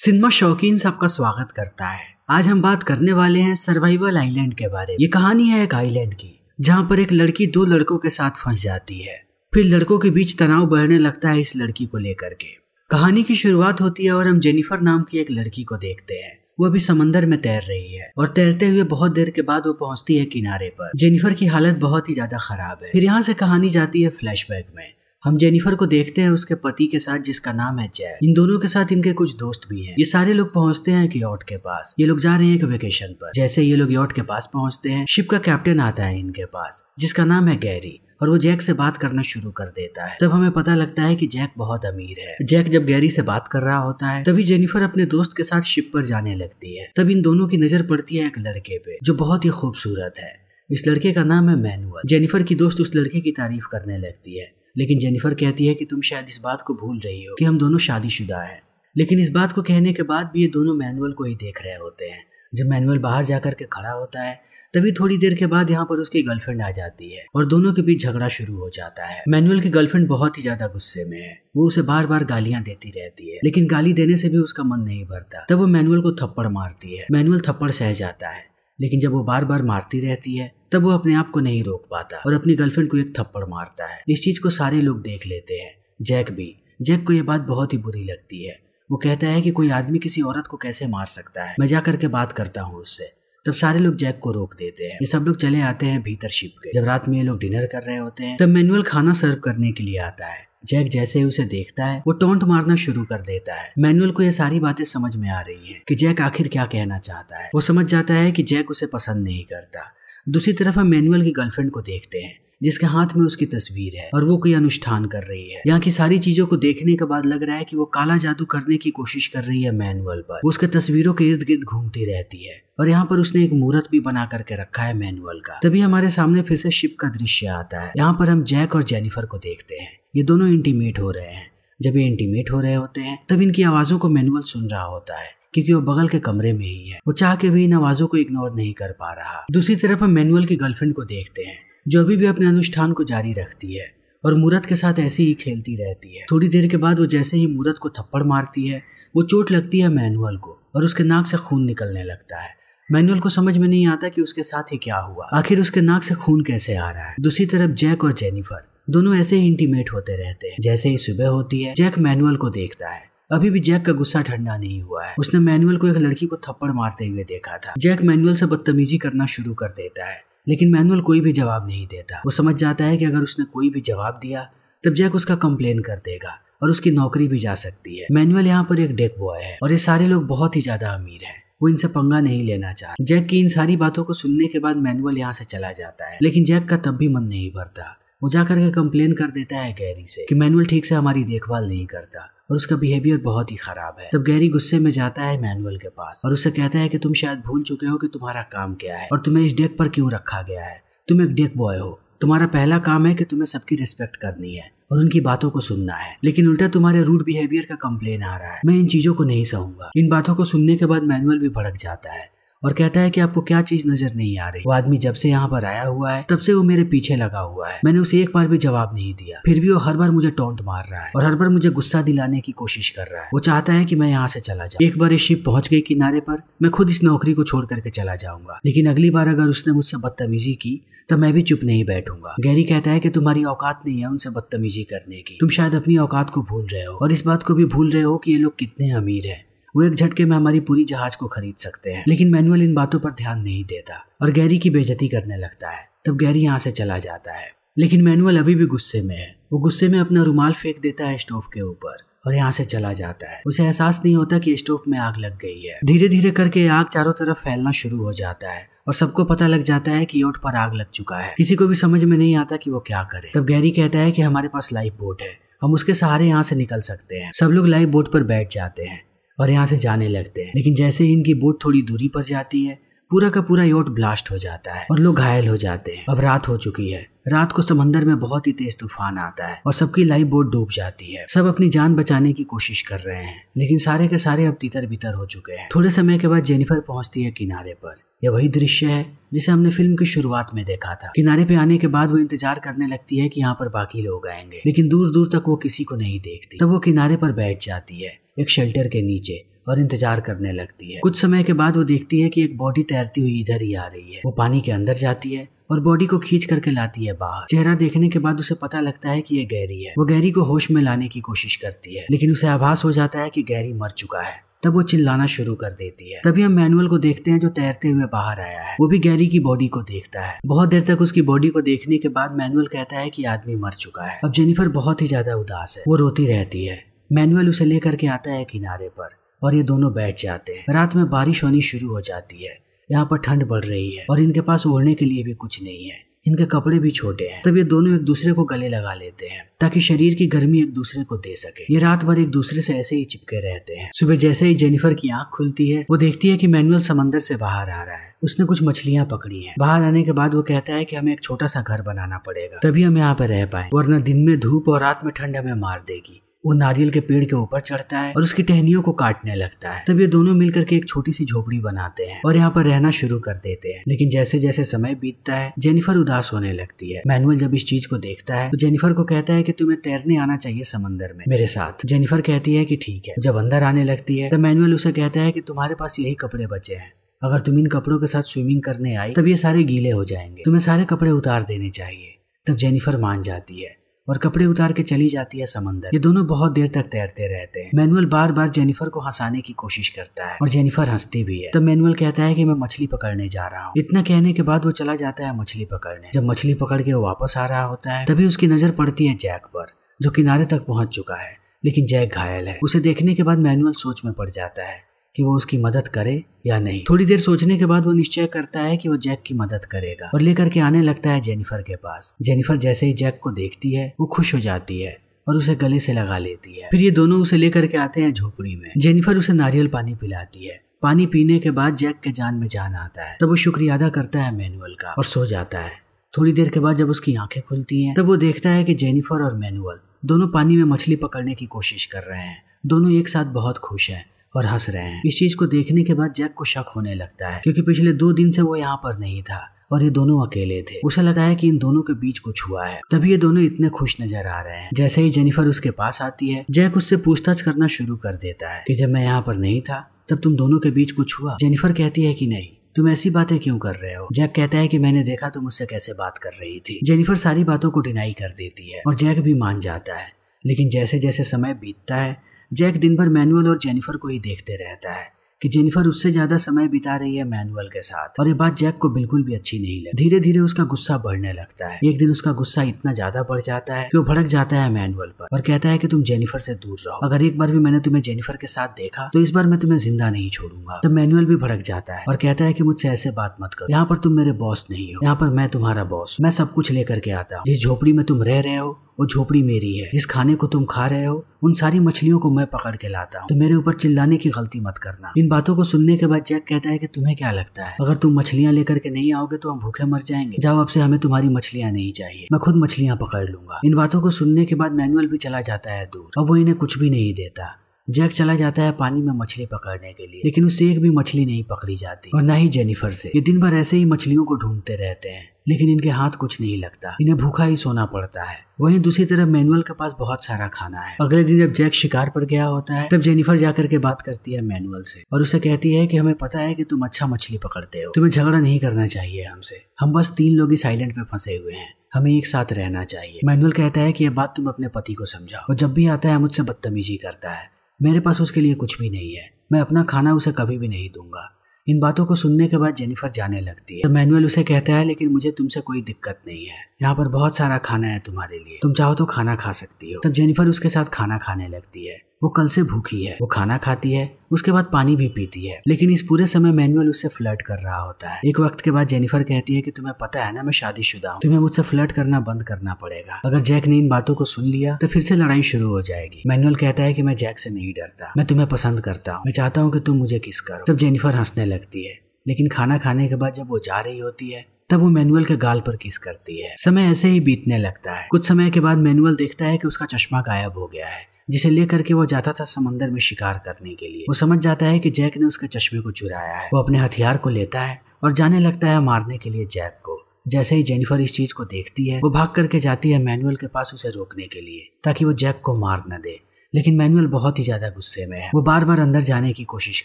cinema शौकीन से आपका स्वागत करता है आज हम बात करने वाले हैं सर्वाइवल आइलैंड के बारे में ये कहानी है एक आइलैंड की जहाँ पर एक लड़की दो लड़कों के साथ फंस जाती है फिर लड़कों के बीच तनाव बढ़ने लगता है इस लड़की को लेकर के कहानी की शुरुआत होती है और हम जेनिफर नाम की एक लड़की को देखते हैं वो अभी समंदर में तैर रही है और तैरते हुए बहुत देर के बाद वो पहुंचती है किनारे पर जेनिफर की हालत बहुत ही ज्यादा खराब है फिर यहाँ से कहानी जाती है फ्लैशबैक में हम जेनिफर को देखते हैं उसके पति के साथ जिसका नाम है जैक इन दोनों के साथ इनके कुछ दोस्त भी हैं ये सारे लोग पहुंचते हैं एक यॉट के पास ये लोग जा रहे हैं एक वेकेशन पर जैसे ये लोग यॉट के पास पहुंचते हैं शिप का कैप्टन आता है इनके पास जिसका नाम है गैरी और वो जैक से बात करना शुरू कर देता है तब हमें पता लगता है कि जैक बहुत अमीर है जैक जब गैरी से बात कर रहा होता है तभी जेनिफर अपने दोस्त के साथ शिप पर जाने लगती है तब इन दोनों की नजर पड़ती है एक लड़के पे जो बहुत ही खूबसूरत है इस लड़के का नाम है मैनुअल जेनिफर की दोस्त उस लड़के की तारीफ करने लगती है लेकिन जेनिफर कहती है कि तुम शायद इस बात को भूल रही हो कि हम दोनों शादीशुदा हैं लेकिन इस बात को कहने के बाद भी ये दोनों मैनुअल को ही देख रहे होते हैं जब मैनुअल बाहर जाकर के खड़ा होता है तभी थोड़ी देर के बाद यहाँ पर उसकी गर्लफ्रेंड आ जाती है और दोनों के बीच झगड़ा शुरू हो जाता है मैनुअल की गर्लफ्रेंड बहुत ही ज्यादा गुस्से में है वो उसे बार बार गालियां देती रहती है लेकिन गाली देने से भी उसका मन नहीं भरता तब वो मैनुअल को थप्पड़ मारती है मैनुअल थप्पड़ सह जाता है लेकिन जब वो बार बार मारती रहती है तब वो अपने आप को नहीं रोक पाता और अपनी गर्लफ्रेंड को एक थप्पड़ मारता है इस चीज को सारे लोग देख लेते हैं जैक भी जैक को ये बात बहुत ही बुरी लगती है वो कहता है कि कोई आदमी किसी औरत को कैसे मार सकता है मैं जा करके बात करता हूँ उससे तब सारे लोग जैक को रोक देते हैं ये सब लोग चले आते हैं भीतर शिप के जब रात में ये लोग डिनर कर रहे होते हैं तब मैनुअल खाना सर्व करने के लिए आता है जैक जैसे ही उसे देखता है वो टोंट मारना शुरू कर देता है मैनुअल को ये सारी बातें समझ में आ रही है कि जैक आखिर क्या कहना चाहता है वो समझ जाता है कि जैक उसे पसंद नहीं करता दूसरी तरफ हम मैनुअल की गर्लफ्रेंड को देखते हैं जिसके हाथ में उसकी तस्वीर है और वो कोई अनुष्ठान कर रही है यहाँ की सारी चीजों को देखने के बाद लग रहा है कि वो काला जादू करने की कोशिश कर रही है मैनुअल पर उसके तस्वीरों के इर्द गिर्द घूमती रहती है और यहाँ पर उसने एक मूर्त भी बना करके रखा है मैनुअल का तभी हमारे सामने फिर से शिप का दृश्य आता है यहाँ पर हम जैक और जेनिफर को देखते हैं ये दोनों इंटीमेट हो रहे हैं जब ये इंटीमेट हो रहे होते हैं तब इनकी आवाज़ों को मैनुअल सुन रहा होता है क्योंकि वो बगल के कमरे में ही है वो चाह के भी इन आवाज़ों को इग्नोर नहीं कर पा रहा दूसरी तरफ हम मैनुअल की गर्लफ्रेंड को देखते हैं जो अभी भी अपने अनुष्ठान को जारी रखती है और मूरत के साथ ऐसे ही खेलती रहती है थोड़ी देर के बाद वो जैसे ही मूरत को थप्पड़ मारती है वो चोट लगती है मैनुअल को और उसके नाक से खून निकलने लगता है मैनुअल को समझ में नहीं आता कि उसके साथ ही क्या हुआ आखिर उसके नाक से खून कैसे आ रहा है दूसरी तरफ जैक और जेनिफर दोनों ऐसे ही इंटीमेट होते रहते हैं जैसे ही सुबह होती है जैक मैनुअल को देखता है अभी भी जैक का गुस्सा ठंडा नहीं हुआ है उसने मैनुअल को एक लड़की को थप्पड़ मारते हुए देखा था जैक मैनुअल से बदतमीजी करना शुरू कर देता है लेकिन मैनुअल कोई भी जवाब नहीं देता वो समझ जाता है कि अगर उसने कोई भी जवाब दिया तब जैक उसका कंप्लेन कर देगा और उसकी नौकरी भी जा सकती है मैनुअल यहाँ पर एक डेक बॉय है और ये सारे लोग बहुत ही ज्यादा अमीर है वो इनसे पंगा नहीं लेना चाहता जैक की इन सारी बातों को सुनने के बाद मैनुअल यहाँ से चला जाता है लेकिन जैक का तब भी मन नहीं भरता वो जाकर के कंप्लेन कर देता है गैरी से कि मैनुअल ठीक से हमारी देखभाल नहीं करता और उसका बिहेवियर बहुत ही खराब है तब गैरी गुस्से में जाता है मैनुअल के पास और उससे कहता है कि तुम शायद भूल चुके हो कि तुम्हारा काम क्या है और तुम्हें इस डेक पर क्यों रखा गया है तुम एक डेक बॉय हो तुम्हारा पहला काम है कि तुम्हें सबकी रिस्पेक्ट करनी है और उनकी बातों को सुनना है लेकिन उल्टा तुम्हारे रूड बिहेवियर का कम्प्लेन आ रहा है मैं इन चीजों को नहीं सहूंगा इन बातों को सुनने के बाद मैनुअल भी भड़क जाता है और कहता है कि आपको क्या चीज नजर नहीं आ रही वो आदमी जब से यहाँ पर आया हुआ है तब से वो मेरे पीछे लगा हुआ है मैंने उसे एक बार भी जवाब नहीं दिया फिर भी वो हर बार मुझे टोंट मार रहा है और हर बार मुझे गुस्सा दिलाने की कोशिश कर रहा है वो चाहता है की मैं यहाँ से चला जाऊँ एक बार इस शिप पहुंच गई किनारे पर मैं खुद इस नौकरी को छोड़ करके चला जाऊंगा लेकिन अगली बार अगर उसने मुझसे बदतमीजी की तो मैं भी चुप नहीं बैठूंगा गैरी कहता है कि तुम्हारी औकात नहीं है उनसे बदतमीजी करने की तुम शायद अपनी औकात को भूल रहे हो और इस बात को भी भूल रहे हो कि ये लोग कितने अमीर हैं वो एक झटके में हमारी पूरी जहाज को खरीद सकते हैं लेकिन मैनुअल इन बातों पर ध्यान नहीं देता और गैरी की बेजती करने लगता है तब गैरी यहाँ से चला जाता है लेकिन मैनुअल अभी भी गुस्से में है वो गुस्से में अपना रुमाल फेंक देता है स्टोव के ऊपर और यहाँ से चला जाता है उसे एहसास नहीं होता कि स्टोव में आग लग गई है धीरे धीरे करके आग चारों तरफ फैलना शुरू हो जाता है और सबको पता लग जाता है कि योट पर आग लग चुका है किसी को भी समझ में नहीं आता कि वो क्या करे तब गैरी कहता है कि हमारे पास लाइफ बोट है हम उसके सहारे यहाँ से निकल सकते हैं सब लोग लाइफ बोट पर बैठ जाते हैं और यहाँ से जाने लगते हैं लेकिन जैसे ही इनकी बोट थोड़ी दूरी पर जाती है पूरा का पूरा योट ब्लास्ट हो जाता है और लोग घायल हो जाते हैं अब रात हो चुकी है रात को समंदर में बहुत ही तेज तूफान आता है और सबकी लाइफ बोट डूब जाती है सब अपनी जान बचाने की कोशिश कर रहे हैं लेकिन सारे के सारे अब तीतर बितर हो चुके हैं थोड़े समय के बाद जेनिफर पहुंचती है किनारे पर यह वही दृश्य है जिसे हमने फिल्म की शुरुआत में देखा था किनारे पे आने के बाद वो इंतजार करने लगती है कि यहाँ पर बाकी लोग आएंगे लेकिन दूर दूर तक वो किसी को नहीं देखती तब वो किनारे पर बैठ जाती है एक शेल्टर के नीचे और इंतजार करने लगती है कुछ समय के बाद वो देखती है कि एक बॉडी तैरती हुई इधर ही आ रही है वो पानी के अंदर जाती है और बॉडी को खींच करके लाती है बाहर चेहरा देखने के बाद उसे पता लगता है कि ये गैरी है वो गैरी को होश में लाने की कोशिश करती है लेकिन उसे आभास हो जाता है कि गैरी मर चुका है तब वो चिल्लाना शुरू कर देती है तभी हम मैनुअल को देखते हैं जो तैरते हुए बाहर आया है वो भी गैरी की बॉडी को देखता है बहुत देर तक उसकी बॉडी को देखने के बाद मैनुअल कहता है कि आदमी मर चुका है अब जेनिफर बहुत ही ज्यादा उदास है वो रोती रहती है मैनुअल उसे लेकर के आता है किनारे पर और ये दोनों बैठ जाते हैं रात में बारिश होनी शुरू हो जाती है यहाँ पर ठंड बढ़ रही है और इनके पास ओढ़ने के लिए भी कुछ नहीं है इनके कपड़े भी छोटे हैं तब ये दोनों एक दूसरे को गले लगा लेते हैं ताकि शरीर की गर्मी एक दूसरे को दे सके ये रात भर एक दूसरे से ऐसे ही चिपके रहते हैं सुबह जैसे ही जेनिफर की आंख खुलती है वो देखती है कि मैनुअल समंदर से बाहर आ रहा है उसने कुछ मछलियां पकड़ी हैं बाहर आने के बाद वो कहता है कि हमें एक छोटा सा घर बनाना पड़ेगा तभी हम यहाँ पे रह पाए वरना दिन में धूप और रात में ठंड हमें मार देगी वो नारियल के पेड़ के ऊपर चढ़ता है और उसकी टहनियों को काटने लगता है तब ये दोनों मिलकर के एक छोटी सी झोपड़ी बनाते हैं और यहाँ पर रहना शुरू कर देते हैं लेकिन जैसे जैसे समय बीतता है जेनिफर उदास होने लगती है मैनुअल जब इस चीज को देखता है तो जेनिफर को कहता है की तुम्हें तैरने आना चाहिए समंदर में मेरे साथ जेनिफर कहती है की ठीक है जब अंदर आने लगती है तब मैनुअल उसे कहता है की तुम्हारे पास यही कपड़े बचे हैं अगर तुम इन कपड़ों के साथ स्विमिंग करने आई तब ये सारे गीले हो जाएंगे तुम्हें सारे कपड़े उतार देने चाहिए तब जेनिफर मान जाती है और कपड़े उतार के चली जाती है समंदर ये दोनों बहुत देर तक तैरते रहते हैं मैनुअल बार बार जेनिफर को हंसाने की कोशिश करता है और जेनिफर हंसती भी है तब मैनुअल कहता है कि मैं मछली पकड़ने जा रहा हूँ इतना कहने के बाद वो चला जाता है मछली पकड़ने जब मछली पकड़ के वो वापस आ रहा होता है तभी उसकी नजर पड़ती है जैक पर जो किनारे तक पहुंच चुका है लेकिन जैक घायल है उसे देखने के बाद मैनुअल सोच में पड़ जाता है कि वो उसकी मदद करे या नहीं थोड़ी देर सोचने के बाद वो निश्चय करता है कि वो जैक की मदद करेगा और लेकर के आने लगता है जेनिफर के पास जेनिफर जैसे ही जैक को देखती है वो खुश हो जाती है और उसे गले से लगा लेती है फिर ये दोनों उसे लेकर के आते हैं झोपड़ी में जेनिफर उसे नारियल पानी पिलाती है पानी पीने के बाद जैक के जान में जान आता है तब वो शुक्रिया अदा करता है मैनुअल का और सो जाता है थोड़ी देर के बाद जब उसकी आंखें खुलती हैं तब वो देखता है कि जेनिफर और मैनुअल दोनों पानी में मछली पकड़ने की कोशिश कर रहे हैं दोनों एक साथ बहुत खुश हैं और हंस रहे हैं इस चीज को देखने के बाद जैक को शक होने लगता है क्योंकि पिछले दो दिन से वो यहाँ पर नहीं था और ये दोनों अकेले थे उसे लगा है कि इन दोनों के बीच कुछ हुआ है तभी ये दोनों इतने खुश नजर आ रहे हैं जैसे ही जेनिफर उसके पास आती है जैक उससे पूछताछ करना शुरू कर देता है कि जब मैं यहाँ पर नहीं था तब तुम दोनों के बीच कुछ हुआ जेनिफर कहती है कि नहीं तुम ऐसी बातें क्यों कर रहे हो जैक कहता है कि मैंने देखा तुम उससे कैसे बात कर रही थी जेनिफर सारी बातों को डिनाई कर देती है और जैक भी मान जाता है लेकिन जैसे जैसे समय बीतता है जैक दिन भर मैनुअल और जेनिफर को ही देखते रहता है कि जेनिफर उससे ज्यादा समय बिता रही है मैनुअल के साथ और ये बात जैक को बिल्कुल भी अच्छी नहीं लगी धीरे धीरे उसका गुस्सा बढ़ने लगता है एक दिन उसका गुस्सा इतना ज्यादा बढ़ जाता है कि वो भड़क जाता है मैनुअल पर और कहता है कि तुम जेनिफर से दूर रहो अगर एक बार भी मैंने तुम्हें जेनिफर के साथ देखा तो इस बार मैं तुम्हें जिंदा नहीं छोड़ूंगा तब मैनुअल भी भड़क जाता है और कहता है की मुझसे ऐसे बात मत करो यहाँ पर तुम मेरे बॉस नहीं हो यहाँ पर मैं तुम्हारा बॉस मैं सब कुछ लेकर के आता हूँ जिस झोपड़ी में तुम रह रहे हो वो झोपड़ी मेरी है जिस खाने को तुम खा रहे हो उन सारी मछलियों को मैं पकड़ के लाता हूँ तो मेरे ऊपर चिल्लाने की गलती मत करना इन बातों को सुनने के बाद जैक कहता है कि तुम्हें क्या लगता है अगर तुम मछलियाँ लेकर के नहीं आओगे तो हम भूखे मर जाएंगे जाओ अब से हमें तुम्हारी मछलियाँ नहीं चाहिए मैं खुद मछलियाँ पकड़ लूंगा इन बातों को सुनने के बाद मैनुअल भी चला जाता है दूर अब वो इन्हें कुछ भी नहीं देता जैक चला जाता है पानी में मछली पकड़ने के लिए लेकिन उससे एक भी मछली नहीं पकड़ी जाती और न ही जेनिफर से ये दिन भर ऐसे ही मछलियों को ढूंढते रहते हैं लेकिन इनके हाथ कुछ नहीं लगता इन्हें भूखा ही सोना पड़ता है वहीं दूसरी तरफ मैनुअल के पास बहुत सारा खाना है अगले दिन जब जैक शिकार पर गया होता है तब जेनिफर जाकर के बात करती है मैनुअल से और उसे कहती है कि हमें पता है कि तुम अच्छा मछली पकड़ते हो तुम्हें झगड़ा नहीं करना चाहिए हमसे हम बस तीन लोग इस आइलैंड में फंसे हुए हैं हमें एक साथ रहना चाहिए मैनुअल कहता है कि यह बात तुम अपने पति को समझाओ और जब भी आता है मुझसे बदतमीजी करता है मेरे पास उसके लिए कुछ भी नहीं है मैं अपना खाना उसे कभी भी नहीं दूंगा इन बातों को सुनने के बाद जेनिफर जाने लगती है तो मैनुअल उसे कहता है लेकिन मुझे तुमसे कोई दिक्कत नहीं है यहाँ पर बहुत सारा खाना है तुम्हारे लिए तुम चाहो तो खाना खा सकती हो तब जेनिफर उसके साथ खाना खाने लगती है वो कल से भूखी है वो खाना खाती है उसके बाद पानी भी पीती है लेकिन इस पूरे समय मैनुअल उससे फ्लर्ट कर रहा होता है एक वक्त के बाद जेनिफर कहती है कि तुम्हें पता है ना मैं शादीशुदा हूँ तुम्हें मुझसे फ्लर्ट करना बंद करना पड़ेगा अगर जैक ने इन बातों को सुन लिया तो फिर से लड़ाई शुरू हो जाएगी मैनुअल कहता है कि मैं जैक से नहीं डरता मैं तुम्हें पसंद करता हूँ मैं चाहता हूँ कि तुम मुझे किस करो तब जेनिफर हंसने लगती है लेकिन खाना खाने के बाद जब वो जा रही होती है तब वो मैनुअल के गाल पर किस करती है समय ऐसे ही बीतने लगता है कुछ समय के बाद मैनुअल देखता है कि उसका चश्मा गायब हो गया है जिसे लेकर के वो जाता था समंदर में शिकार करने के लिए वो समझ जाता है कि जैक ने उसके चश्मे को चुराया है वो अपने हथियार को लेता है और जाने लगता है मारने के लिए जैक को जैसे ही जेनिफर इस चीज को देखती है वो भाग करके जाती है मैनुअल के पास उसे रोकने के लिए ताकि वो जैक को मार न दे लेकिन मैनुअल बहुत ही ज्यादा गुस्से में है वो बार बार अंदर जाने की कोशिश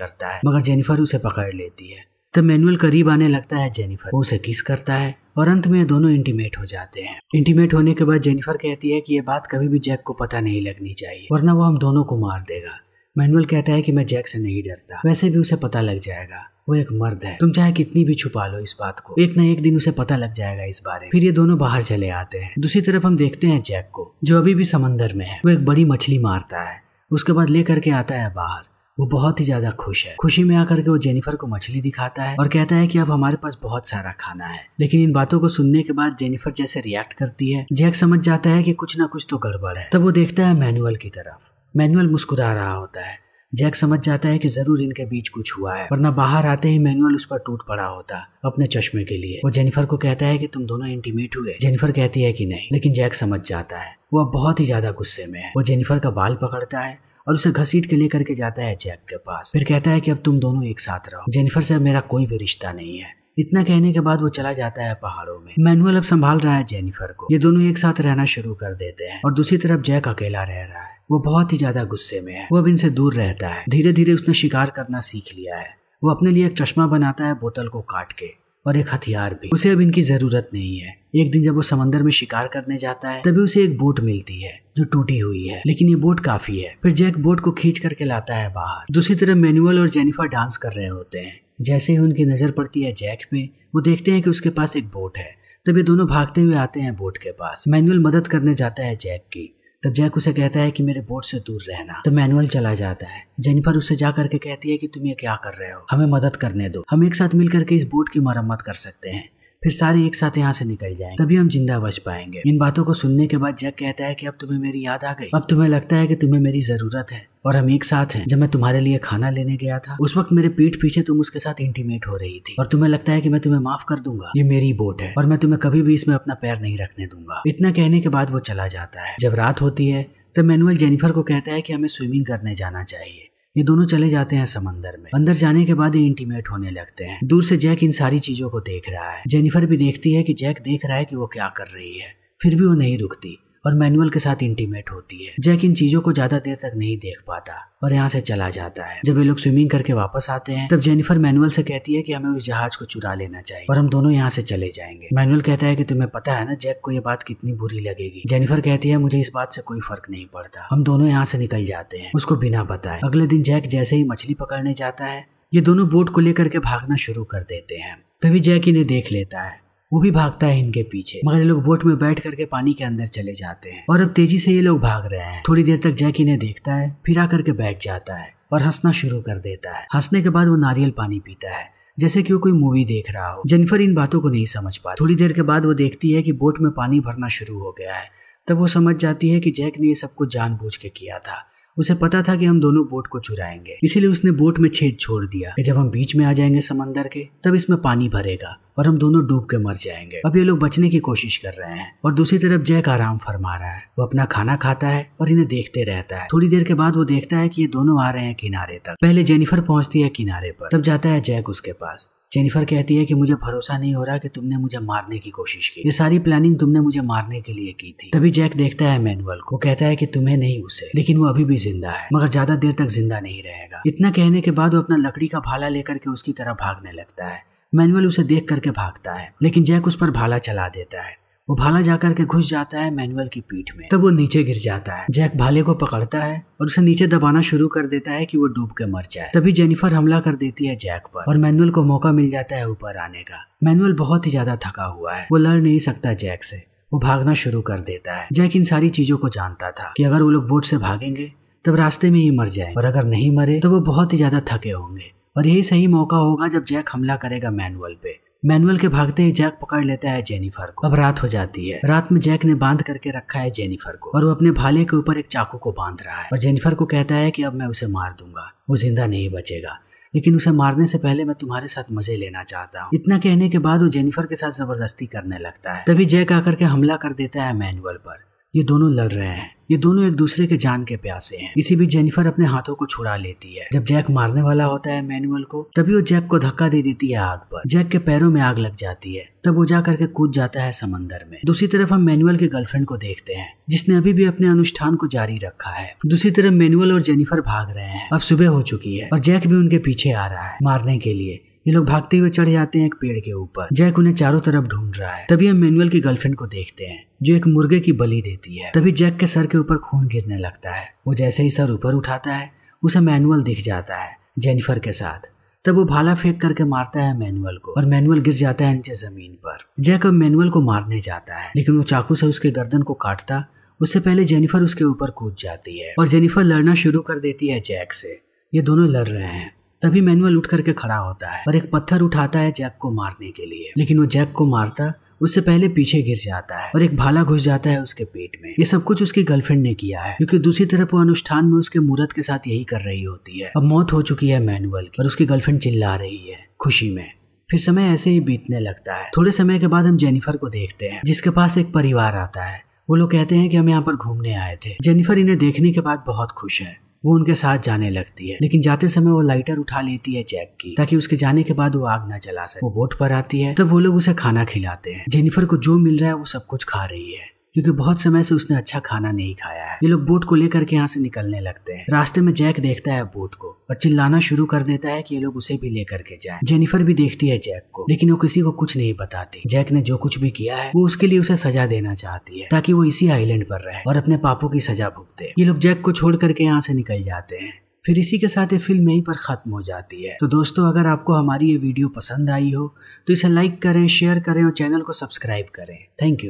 करता है मगर जेनिफर उसे पकड़ लेती है तब मैनुअल करीब आने लगता है जेनिफर उसे किस करता है और अंत में दोनों इंटीमेट हो जाते हैं इंटीमेट होने के बाद जेनिफर कहती है कि ये बात कभी भी जैक को पता नहीं लगनी चाहिए वरना वो हम दोनों को मार देगा मैनुअल कहता है कि मैं जैक से नहीं डरता वैसे भी उसे पता लग जाएगा वो एक मर्द है तुम चाहे कितनी भी छुपा लो इस बात को एक न एक दिन उसे पता लग जाएगा इस बारे फिर ये दोनों बाहर चले आते हैं दूसरी तरफ हम देखते हैं जैक को जो अभी भी समंदर में है वो एक बड़ी मछली मारता है उसके बाद लेकर के आता है बाहर वो बहुत ही ज्यादा खुश है खुशी में आकर के वो जेनिफर को मछली दिखाता है और कहता है कि अब हमारे पास बहुत सारा खाना है लेकिन इन बातों को सुनने के बाद जेनिफर जैसे रिएक्ट करती है जैक समझ जाता है कि कुछ ना कुछ तो गड़बड़ है तब वो देखता है मैनुअल की तरफ मैनुअल मुस्कुरा रहा होता है जैक समझ जाता है कि जरूर इनके बीच कुछ हुआ है वरना बाहर आते ही मैनुअल उस पर टूट पड़ा होता अपने चश्मे के लिए वो जेनिफर को कहता है कि तुम दोनों इंटीमेट हुए जेनिफर कहती है कि नहीं लेकिन जैक समझ जाता है वो अब बहुत ही ज्यादा गुस्से में है वो जेनिफर का बाल पकड़ता है और उसे घसीट के लेकर के जाता है जैक के पास फिर कहता है कि अब तुम दोनों एक साथ रहो जेनिफर से मेरा कोई भी रिश्ता नहीं है इतना कहने के बाद वो चला जाता है पहाड़ों में मैनुअल अब संभाल रहा है जेनिफर को ये दोनों एक साथ रहना शुरू कर देते हैं और दूसरी तरफ जैक अकेला रह रहा है वो बहुत ही ज्यादा गुस्से में है वो अब इनसे दूर रहता है धीरे धीरे उसने शिकार करना सीख लिया है वो अपने लिए एक चश्मा बनाता है बोतल को काट के और एक हथियार भी उसे अब इनकी जरूरत नहीं है एक दिन जब वो समंदर में शिकार करने जाता है तभी उसे एक बोट मिलती है जो टूटी हुई है लेकिन ये बोट काफी है फिर जैक बोट को खींच करके लाता है बाहर दूसरी तरफ मैनुअल और जेनिफर डांस कर रहे होते हैं जैसे ही उनकी नजर पड़ती है जैक पे वो देखते हैं कि उसके पास एक बोट है तब ये दोनों भागते हुए आते हैं बोट के पास मैनुअल मदद करने जाता है जैक की तब जैक उसे कहता है कि मेरे बोट से दूर रहना तो मैनुअल चला जाता है जेनिफर उसे जा करके कहती है कि तुम ये क्या कर रहे हो हमें मदद करने दो हम एक साथ मिल करके इस बोट की मरम्मत कर सकते हैं फिर सारे एक साथ यहाँ से निकल जाए तभी हम जिंदा बच पाएंगे इन बातों को सुनने के बाद जग कहता है कि अब तुम्हें मेरी याद आ गई अब तुम्हें लगता है कि तुम्हें मेरी जरूरत है और हम एक साथ हैं जब मैं तुम्हारे लिए खाना लेने गया था उस वक्त मेरे पीठ पीछे तुम उसके साथ इंटीमेट हो रही थी और तुम्हें लगता है कि मैं तुम्हें माफ कर दूंगा ये मेरी बोट है और मैं तुम्हें कभी भी इसमें अपना पैर नहीं रखने दूंगा इतना कहने के बाद वो चला जाता है जब रात होती है तब मैनुअल जेनिफर को कहता है कि हमें स्विमिंग करने जाना चाहिए ये दोनों चले जाते हैं समंदर में अंदर जाने के बाद ये इंटीमेट होने लगते हैं दूर से जैक इन सारी चीजों को देख रहा है जेनिफर भी देखती है कि जैक देख रहा है कि वो क्या कर रही है फिर भी वो नहीं रुकती और मैनुअल के साथ इंटीमेट होती है जैक इन चीजों को ज्यादा देर तक नहीं देख पाता और यहाँ से चला जाता है जब ये लोग स्विमिंग करके वापस आते हैं तब जेनिफर मैनुअल से कहती है कि हमें उस जहाज को चुरा लेना चाहिए और हम दोनों यहाँ से चले जाएंगे मैनुअल कहता है कि तुम्हें पता है ना जैक को ये बात कितनी बुरी लगेगी जेनिफर कहती है मुझे इस बात से कोई फर्क नहीं पड़ता हम दोनों यहाँ से निकल जाते हैं उसको बिना बताए अगले दिन जैक जैसे ही मछली पकड़ने जाता है ये दोनों बोट को लेकर के भागना शुरू कर देते हैं तभी जैक इन्हें देख लेता है वो भी भागता है इनके पीछे मगर ये लोग बोट में बैठ करके पानी के अंदर चले जाते हैं और अब तेजी से ये लोग भाग रहे हैं थोड़ी देर तक जैक इन्हें देखता है फिर आकर के बैठ जाता है और हंसना शुरू कर देता है हंसने के बाद वो नारियल पानी पीता है जैसे कि वो कोई मूवी देख रहा हो जेनिफर इन बातों को नहीं समझ पा थोड़ी देर के बाद वो देखती है कि बोट में पानी भरना शुरू हो गया है तब वो समझ जाती है कि जैक ने ये सब कुछ जान के किया था उसे पता था कि हम दोनों बोट को चुराएंगे इसीलिए उसने बोट में छेद छोड़ दिया कि जब हम बीच में आ जाएंगे समंदर के तब इसमें पानी भरेगा और हम दोनों डूब के मर जाएंगे अब ये लोग बचने की कोशिश कर रहे हैं और दूसरी तरफ जैक आराम फरमा रहा है वो अपना खाना खाता है और इन्हें देखते रहता है थोड़ी देर के बाद वो देखता है की ये दोनों आ रहे हैं किनारे तक पहले जेनिफर पहुंचती है किनारे पर तब जाता है जैक उसके पास जेनिफर कहती है कि मुझे भरोसा नहीं हो रहा कि तुमने मुझे मारने की कोशिश की ये सारी प्लानिंग तुमने मुझे मारने के लिए की थी तभी जैक देखता है मैनुअल को कहता है कि तुम्हें नहीं उसे लेकिन वो अभी भी जिंदा है मगर ज्यादा देर तक जिंदा नहीं रहेगा इतना कहने के बाद वो अपना लकड़ी का भाला लेकर के उसकी तरफ भागने लगता है मैनुअल उसे देख करके भागता है लेकिन जैक उस पर भाला चला देता है वो भाला जाकर के घुस जाता है मैनुअल की पीठ में तब वो नीचे गिर जाता है जैक भाले को पकड़ता है और उसे नीचे दबाना शुरू कर देता है कि वो डूब के मर जाए तभी जेनिफर हमला कर देती है जैक पर और मैनुअल को मौका मिल जाता है ऊपर आने का मैनुअल बहुत ही ज्यादा थका हुआ है वो लड़ नहीं सकता जैक से वो भागना शुरू कर देता है जैक इन सारी चीजों को जानता था कि अगर वो लोग बोट से भागेंगे तब रास्ते में ही मर जाए और अगर नहीं मरे तो वो बहुत ही ज्यादा थके होंगे और यही सही मौका होगा जब जैक हमला करेगा मैनुअल पे मैनुअल के भागते ही जैक पकड़ लेता है जेनिफर को अब रात हो जाती है रात में जैक ने बांध करके रखा है जेनिफर को और वो अपने भाले के ऊपर एक चाकू को बांध रहा है और जेनिफर को कहता है कि अब मैं उसे मार दूंगा वो जिंदा नहीं बचेगा लेकिन उसे मारने से पहले मैं तुम्हारे साथ मजे लेना चाहता हूँ इतना कहने के बाद वो जेनिफर के साथ जबरदस्ती करने लगता है तभी जैक आकर के हमला कर देता है मैनुअल पर ये दोनों लड़ रहे हैं ये दोनों एक दूसरे के जान के प्यासे हैं इसी बीच जेनिफर अपने हाथों को छुड़ा लेती है जब जैक मारने वाला होता है मैनुअल को तभी वो जैक को धक्का दे देती है आग पर जैक के पैरों में आग लग जाती है तब वो जा करके कूद जाता है समंदर में दूसरी तरफ हम मैनुअल के गर्लफ्रेंड को देखते हैं जिसने अभी भी अपने अनुष्ठान को जारी रखा है दूसरी तरफ मैनुअल और जेनिफर भाग रहे हैं अब सुबह हो चुकी है और जैक भी उनके पीछे आ रहा है मारने के लिए ये लोग भागते हुए चढ़ जाते हैं एक पेड़ के ऊपर जैक उन्हें चारों तरफ ढूंढ रहा है तभी हम मैनुअल की गर्लफ्रेंड को देखते हैं जो एक मुर्गे की बलि देती है तभी जैक के सर के ऊपर खून गिरने लगता है वो जैसे ही सर ऊपर उठाता है उसे मैनुअल दिख जाता है जेनिफर के साथ तब वो भाला फेंक करके मारता है मैनुअल को और मैनुअल गिर जाता है नीचे जमीन पर जैक अब मैनुअल को मारने जाता है लेकिन वो चाकू से उसके गर्दन को काटता उससे पहले जेनिफर उसके ऊपर कूद जाती है और जेनिफर लड़ना शुरू कर देती है जैक से ये दोनों लड़ रहे हैं तभी मैनुअल उठ करके खड़ा होता है और एक पत्थर उठाता है जैक को मारने के लिए लेकिन वो जैक को मारता उससे पहले पीछे गिर जाता है और एक भाला घुस जाता है उसके पेट में ये सब कुछ उसकी गर्लफ्रेंड ने किया है क्योंकि दूसरी तरफ वो अनुष्ठान में उसके मूर्त के साथ यही कर रही होती है अब मौत हो चुकी है मैनुअल की और उसकी गर्लफ्रेंड चिल्ला रही है खुशी में फिर समय ऐसे ही बीतने लगता है थोड़े समय के बाद हम जेनिफर को देखते हैं जिसके पास एक परिवार आता है वो लोग कहते हैं कि हम यहाँ पर घूमने आए थे जेनिफर इन्हें देखने के बाद बहुत खुश है वो उनके साथ जाने लगती है लेकिन जाते समय वो लाइटर उठा लेती है जैक की ताकि उसके जाने के बाद वो आग ना जला सके वो बोट पर आती है तब वो लोग उसे खाना खिलाते हैं जेनिफर को जो मिल रहा है वो सब कुछ खा रही है क्योंकि बहुत समय से उसने अच्छा खाना नहीं खाया है ये लोग बोट को लेकर के यहाँ से निकलने लगते हैं रास्ते में जैक देखता है बोट को और चिल्लाना शुरू कर देता है कि ये लोग उसे भी लेकर के जाए जेनिफर भी देखती है जैक को लेकिन वो किसी को कुछ नहीं बताती जैक ने जो कुछ भी किया है वो उसके लिए उसे सजा देना चाहती है ताकि वो इसी आईलैंड पर रहे और अपने पापों की सजा भुगते ये लोग जैक को छोड़ करके यहाँ से निकल जाते हैं फिर इसी के साथ ये फिल्म यहीं पर ख़त्म हो जाती है तो दोस्तों अगर आपको हमारी ये वीडियो पसंद आई हो तो इसे लाइक करें शेयर करें और चैनल को सब्सक्राइब करें थैंक यू